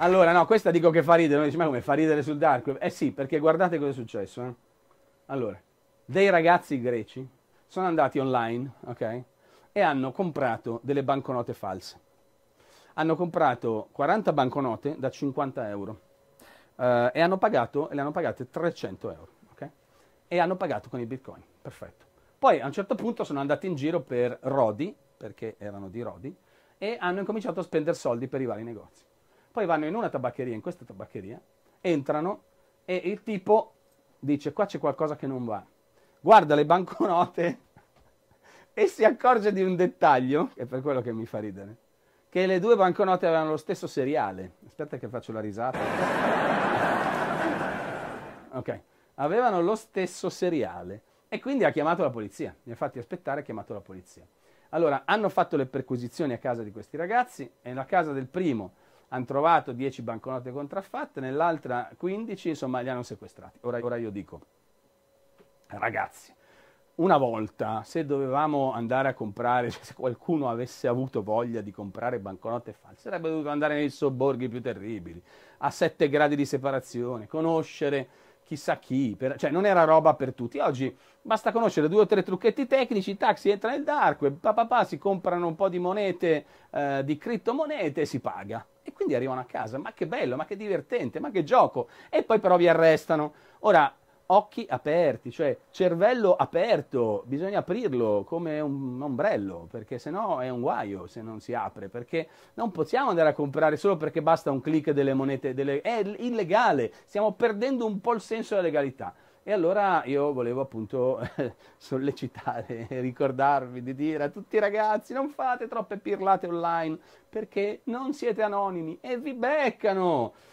Allora, no, questa dico che fa ridere, non dici, ma come fa ridere sul dark web? Eh sì, perché guardate cosa è successo. Eh? Allora, dei ragazzi greci sono andati online, ok? E hanno comprato delle banconote false. Hanno comprato 40 banconote da 50 euro eh, e, hanno pagato, e le hanno pagate 300 euro, ok? E hanno pagato con i bitcoin, perfetto. Poi a un certo punto sono andati in giro per Rodi, perché erano di Rodi, e hanno incominciato a spendere soldi per i vari negozi poi vanno in una tabaccheria, in questa tabaccheria, entrano e il tipo dice qua c'è qualcosa che non va, guarda le banconote e si accorge di un dettaglio, che è per quello che mi fa ridere, che le due banconote avevano lo stesso seriale, aspetta che faccio la risata, ok, avevano lo stesso seriale e quindi ha chiamato la polizia, mi ha fatti aspettare, ha chiamato la polizia. Allora, hanno fatto le perquisizioni a casa di questi ragazzi e la casa del primo hanno trovato 10 banconote contraffatte, nell'altra 15, insomma, li hanno sequestrati. Ora, ora io dico, ragazzi, una volta se dovevamo andare a comprare, cioè se qualcuno avesse avuto voglia di comprare banconote false, sarebbe dovuto andare nei sobborghi più terribili, a 7 gradi di separazione, conoscere chissà chi, per, cioè non era roba per tutti. Oggi basta conoscere due o tre trucchetti tecnici, i taxi entra nel dark web, papà, si comprano un po' di monete, eh, di criptomonete e si paga quindi arrivano a casa, ma che bello, ma che divertente, ma che gioco, e poi però vi arrestano. Ora, occhi aperti, cioè cervello aperto, bisogna aprirlo come un ombrello, perché sennò è un guaio se non si apre, perché non possiamo andare a comprare solo perché basta un click delle monete, delle... è illegale, stiamo perdendo un po' il senso della legalità. E allora io volevo appunto sollecitare, ricordarvi di dire a tutti i ragazzi non fate troppe pirlate online perché non siete anonimi e vi beccano.